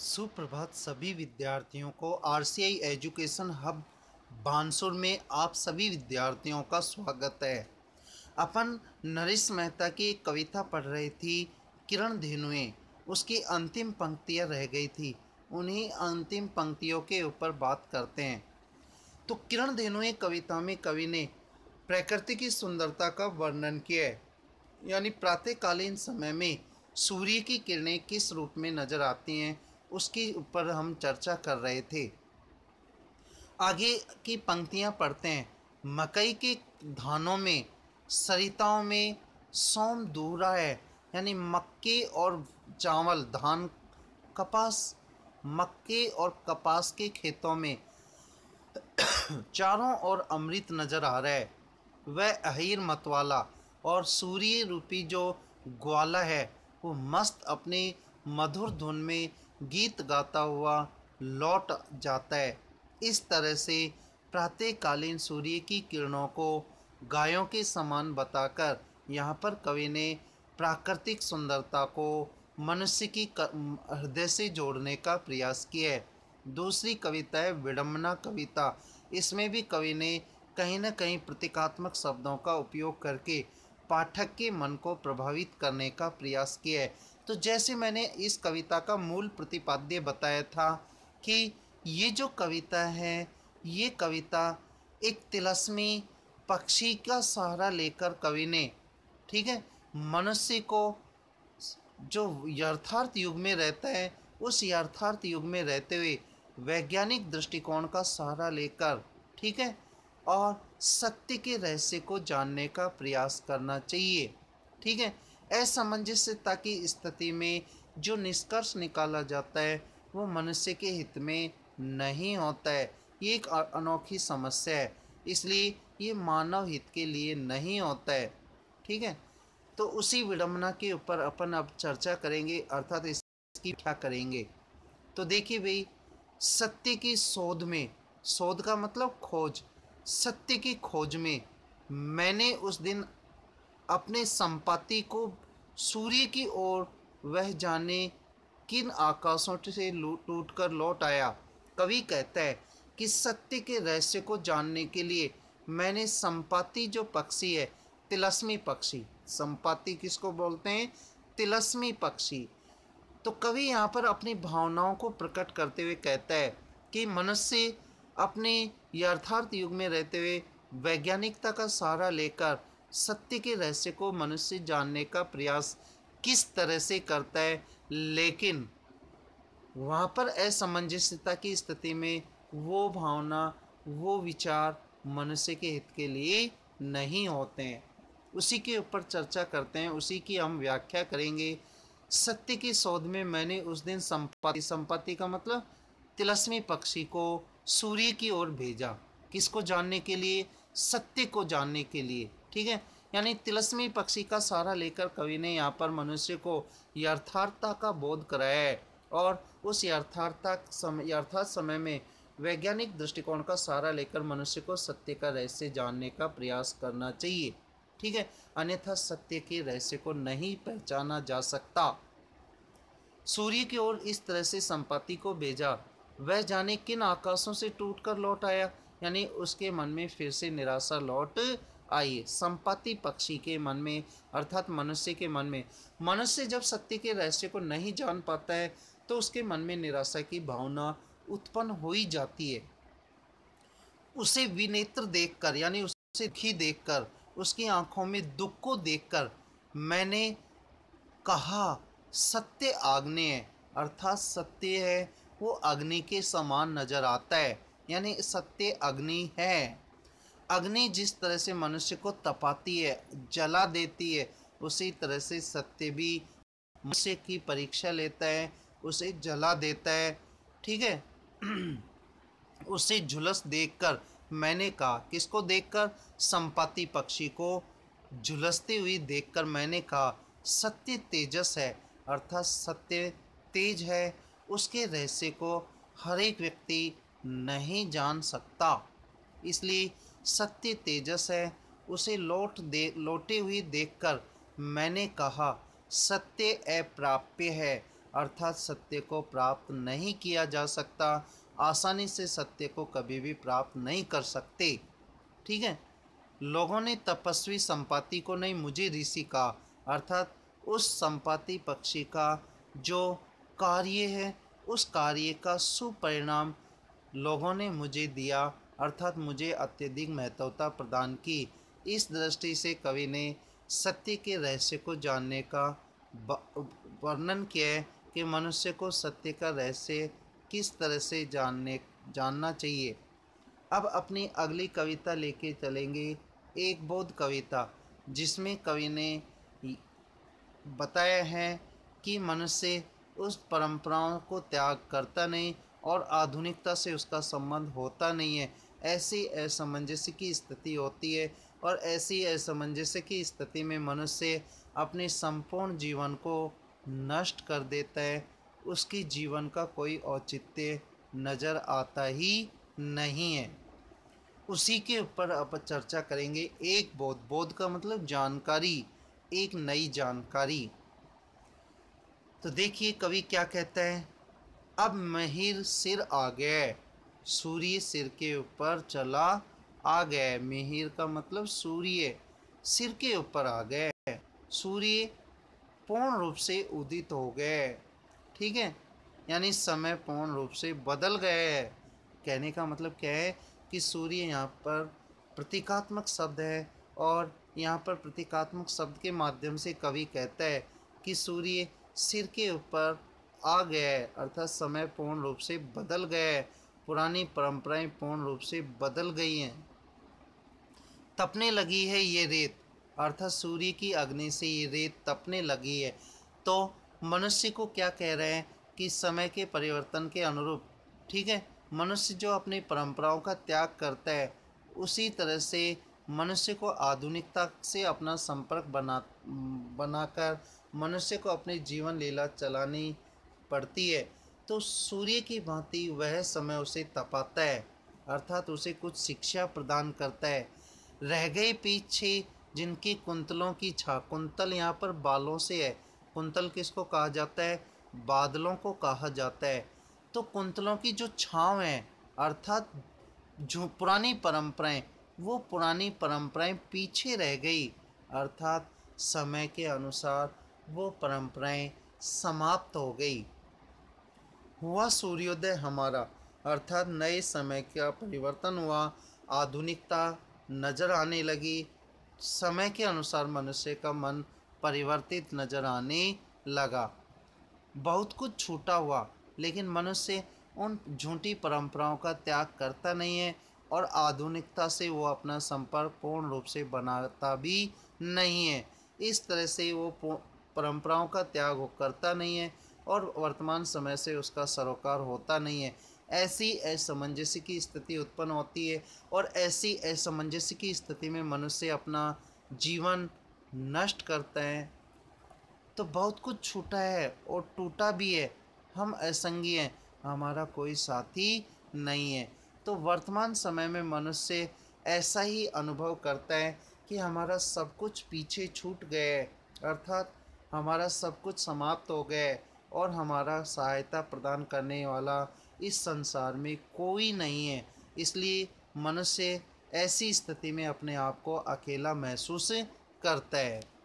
सुप्रभात सभी विद्यार्थियों को R C I education hub Bansur में आप सभी विद्यार्थियों का स्वागत है अपन नरेश मेहता की कविता पढ़ रही थी किरण धेनुए उसकी अंतिम पंक्तियां रह गई थी उन्हीं अंतिम पंक्तियों के ऊपर बात करते हैं तो किरण धेनुए कविता में कवि ने प्रकृति की सुंदरता का वर्णन किया है यानी प्रातःकालीन समय में सूर्य की किरणें किस रूप में नज़र आती हैं उसकी ऊपर हम चर्चा कर रहे थे आगे की पंक्तियां पढ़ते हैं मकई के धानों में सरिताओं में सोम दूरा है यानी मक्के और चावल धान कपास मक्के और कपास के खेतों में चारों ओर अमृत नजर आ रहा है वह अहिर मतवाला और सूर्य रूपी जो ग्वाला है वो मस्त अपने मधुर धुन में गीत गाता हुआ लौट जाता है इस तरह से प्रातःकालीन सूर्य की किरणों को गायों के समान बताकर यहाँ पर कवि ने प्राकृतिक सुंदरता को मनुष्य की हृदय से जोड़ने का प्रयास किया है दूसरी कविता है विडम्बना कविता इसमें भी कवि ने कहीं ना कहीं प्रतीकात्मक शब्दों का उपयोग करके पाठक के मन को प्रभावित करने का प्रयास किया है तो जैसे मैंने इस कविता का मूल प्रतिपाद्य बताया था कि ये जो कविता है ये कविता एक तिलस्मी पक्षी का सहारा लेकर कवि ने ठीक है मनुष्य को जो यथार्थ युग में रहता है उस यथार्थ युग में रहते हुए वैज्ञानिक दृष्टिकोण का सहारा लेकर ठीक है और सत्य के रहस्य को जानने का प्रयास करना चाहिए ठीक है असमंजसता की स्थिति में जो निष्कर्ष निकाला जाता है वो मनुष्य के हित में नहीं होता है ये एक अनोखी समस्या है इसलिए ये मानव हित के लिए नहीं होता है ठीक है तो उसी विडम्बना के ऊपर अपन अब चर्चा करेंगे अर्थात इसकी क्या करेंगे तो देखिए भाई सत्य की शोध में शोध का मतलब खोज सत्य की खोज में मैंने उस दिन अपने संपत्ति को सूर्य की ओर वह जाने किन आकाशों से टूट कर लौट आया कवि कहता है कि सत्य के रहस्य को जानने के लिए मैंने संपाति जो पक्षी है तिलस्मी पक्षी संपत्ति किसको बोलते हैं तिलस्मी पक्षी तो कवि यहाँ पर अपनी भावनाओं को प्रकट करते हुए कहता है कि मनुष्य अपने यथार्थ युग में रहते हुए वैज्ञानिकता का सहारा लेकर सत्य के रहस्य को मनुष्य जानने का प्रयास किस तरह से करता है लेकिन वहाँ पर असमंजस्यता की स्थिति में वो भावना वो विचार मनुष्य के हित के लिए नहीं होते हैं उसी के ऊपर चर्चा करते हैं उसी की हम व्याख्या करेंगे सत्य के शोध में मैंने उस दिन संपत्ति संपत्ति का मतलब तिलस्मी पक्षी को सूर्य की ओर भेजा किसको जानने के लिए सत्य को जानने के लिए ठीक है यानी तिलस्मी पक्षी का सहारा लेकर कवि ने यहाँ पर मनुष्य को यथार्थता का बोध कराया है और उस यथार्थता समय यथार्थ समय में वैज्ञानिक दृष्टिकोण का सहारा लेकर मनुष्य को सत्य का रहस्य जानने का प्रयास करना चाहिए ठीक है अन्यथा सत्य के रहस्य को नहीं पहचाना जा सकता सूर्य की ओर इस तरह से संपत्ति को भेजा वह जाने किन आकाशों से टूट कर लौट आया यानी उसके मन में फिर से निराशा लौट आई संपत्ति पक्षी के मन में अर्थात मनुष्य के मन में मनुष्य जब सत्य के रहस्य को नहीं जान पाता है तो उसके मन में निराशा की भावना उत्पन्न हो ही जाती है उसे विनेत्र देखकर यानी उसे दुखी देखकर उसकी आंखों में दुख को देखकर मैंने कहा सत्य आग्नेय अर्थात सत्य है वो अग्नि के समान नजर आता है यानी सत्य अग्नि है अग्नि जिस तरह से मनुष्य को तपाती है जला देती है उसी तरह से सत्य भी मनुष्य की परीक्षा लेता है उसे जला देता है ठीक है उसे झुलस देखकर मैंने कहा किसको देखकर संपत्ति पक्षी को झुलसती हुई देखकर मैंने कहा सत्य तेजस है अर्थात सत्य तेज है उसके रहस्य को हर एक व्यक्ति नहीं जान सकता इसलिए सत्य तेजस है उसे लौट दे लौटे हुए देखकर मैंने कहा सत्य अप्राप्य है अर्थात सत्य को प्राप्त नहीं किया जा सकता आसानी से सत्य को कभी भी प्राप्त नहीं कर सकते ठीक है लोगों ने तपस्वी संपाति को नहीं मुझे ऋषि का अर्थात उस संपत्ति पक्षी का जो कार्य है उस कार्य का सुपरिणाम लोगों ने मुझे दिया अर्थात मुझे अत्यधिक महत्वता प्रदान की इस दृष्टि से कवि ने सत्य के रहस्य को जानने का वर्णन किया है कि मनुष्य को सत्य का रहस्य किस तरह से जानने जानना चाहिए अब अपनी अगली कविता लेके चलेंगे एक बोध कविता जिसमें कवि ने बताया है कि मनुष्य उस परंपराओं को त्याग करता नहीं और आधुनिकता से उसका संबंध होता नहीं है ऐसी असमंजस्य की स्थिति होती है और ऐसी असमंजस्य की स्थिति में मनुष्य अपने संपूर्ण जीवन को नष्ट कर देता है उसकी जीवन का कोई औचित्य नज़र आता ही नहीं है उसी के ऊपर आप चर्चा करेंगे एक बोध बोध का मतलब जानकारी एक नई जानकारी तो देखिए कवि क्या कहता है अब महिर सिर आ गए सूर्य सिर के ऊपर चला आ गए मिहिर का मतलब सूर्य सिर के ऊपर आ गए सूर्य पूर्ण रूप से उदित हो गए ठीक है यानी समय पूर्ण रूप से बदल गए कहने का मतलब क्या है कि सूर्य यहाँ पर प्रतीकात्मक शब्द है और यहाँ पर प्रतीकात्मक शब्द के माध्यम से कवि कहता है कि सूर्य सिर के ऊपर आ गए अर्थात समय पूर्ण रूप से बदल गए पुरानी परंपराएं पूर्ण रूप से बदल गई हैं तपने लगी है ये रेत अर्थात सूर्य की अग्नि से ये रेत तपने लगी है तो मनुष्य को क्या कह रहे हैं कि समय के परिवर्तन के अनुरूप ठीक है मनुष्य जो अपनी परंपराओं का त्याग करता है उसी तरह से मनुष्य को आधुनिकता से अपना संपर्क बना बनाकर मनुष्य को अपनी जीवन लीला चलानी पड़ती है तो सूर्य की भांति वह समय उसे तपाता है अर्थात उसे कुछ शिक्षा प्रदान करता है रह गए पीछे जिनकी कुंतलों की छा कुंतल यहाँ पर बालों से है कुंतल किसको कहा जाता है बादलों को कहा जाता है तो कुंतलों की जो छाँव है अर्थात जो पुरानी परंपराएं वो पुरानी परंपराएं पीछे रह गई अर्थात समय के अनुसार वो परंपराएं समाप्त हो गई हुआ सूर्योदय हमारा अर्थात नए समय का परिवर्तन हुआ आधुनिकता नज़र आने लगी समय के अनुसार मनुष्य का मन परिवर्तित नज़र आने लगा बहुत कुछ छूटा हुआ लेकिन मनुष्य उन झूठी परंपराओं का त्याग करता नहीं है और आधुनिकता से वो अपना संपर्क पूर्ण रूप से बनाता भी नहीं है इस तरह से वो परंपराओं का त्याग वो करता नहीं है और वर्तमान समय से उसका सरोकार होता नहीं है ऐसी असमंजस्य की स्थिति उत्पन्न होती है और ऐसी असमंजस्य की स्थिति में मनुष्य अपना जीवन नष्ट करता है तो बहुत कुछ छूटा है और टूटा भी है हम असंगी हैं हमारा कोई साथी नहीं है तो वर्तमान समय में मनुष्य ऐसा ही अनुभव करता है कि हमारा सब कुछ पीछे छूट गया है अर्थात हमारा सब कुछ समाप्त हो है और हमारा सहायता प्रदान करने वाला इस संसार में कोई नहीं है इसलिए मनुष्य ऐसी स्थिति में अपने आप को अकेला महसूस करता है